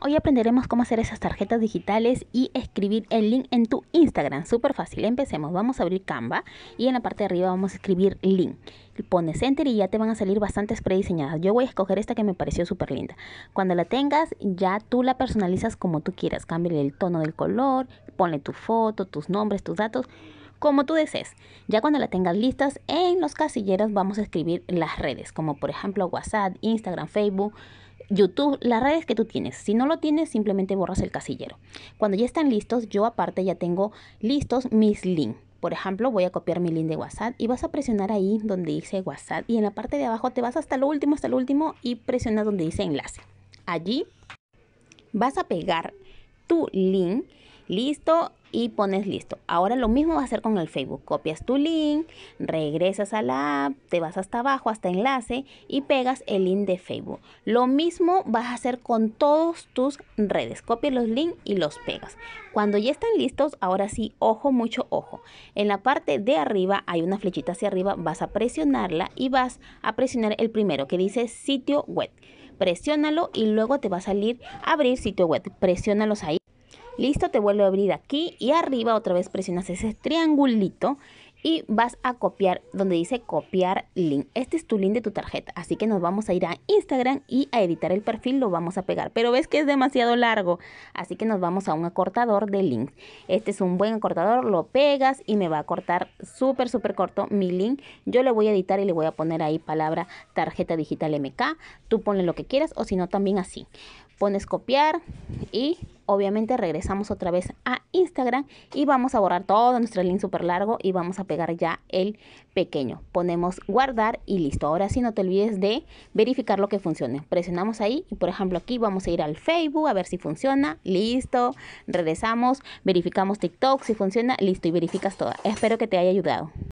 Hoy aprenderemos cómo hacer esas tarjetas digitales y escribir el link en tu Instagram. Súper fácil, empecemos. Vamos a abrir Canva y en la parte de arriba vamos a escribir link. Pones enter y ya te van a salir bastantes prediseñadas. Yo voy a escoger esta que me pareció súper linda. Cuando la tengas, ya tú la personalizas como tú quieras. Cámbiale el tono del color, ponle tu foto, tus nombres, tus datos como tú desees. Ya cuando la tengas listas, en los casilleros vamos a escribir las redes, como por ejemplo WhatsApp, Instagram, Facebook, YouTube, las redes que tú tienes. Si no lo tienes, simplemente borras el casillero. Cuando ya están listos, yo aparte ya tengo listos mis links. Por ejemplo, voy a copiar mi link de WhatsApp y vas a presionar ahí donde dice WhatsApp y en la parte de abajo te vas hasta lo último, hasta lo último y presionas donde dice enlace. Allí vas a pegar tu link Listo y pones listo. Ahora lo mismo va a hacer con el Facebook. Copias tu link, regresas a la app, te vas hasta abajo, hasta enlace y pegas el link de Facebook. Lo mismo vas a hacer con todas tus redes. Copias los links y los pegas. Cuando ya están listos, ahora sí, ojo, mucho ojo. En la parte de arriba hay una flechita hacia arriba, vas a presionarla y vas a presionar el primero que dice sitio web. Presiónalo y luego te va a salir abrir sitio web. Presiónalos ahí. Listo, te vuelve a abrir aquí y arriba otra vez presionas ese triangulito y vas a copiar donde dice copiar link. Este es tu link de tu tarjeta, así que nos vamos a ir a Instagram y a editar el perfil lo vamos a pegar. Pero ves que es demasiado largo, así que nos vamos a un acortador de link. Este es un buen acortador, lo pegas y me va a cortar súper, súper corto mi link. Yo le voy a editar y le voy a poner ahí palabra tarjeta digital MK. Tú ponle lo que quieras o si no también así. Pones copiar y obviamente regresamos otra vez a Instagram y vamos a borrar todo nuestro link súper largo y vamos a pegar ya el pequeño. Ponemos guardar y listo. Ahora sí no te olvides de verificar lo que funcione. Presionamos ahí y por ejemplo aquí vamos a ir al Facebook a ver si funciona. Listo. Regresamos. Verificamos TikTok si funciona. Listo y verificas todo. Espero que te haya ayudado.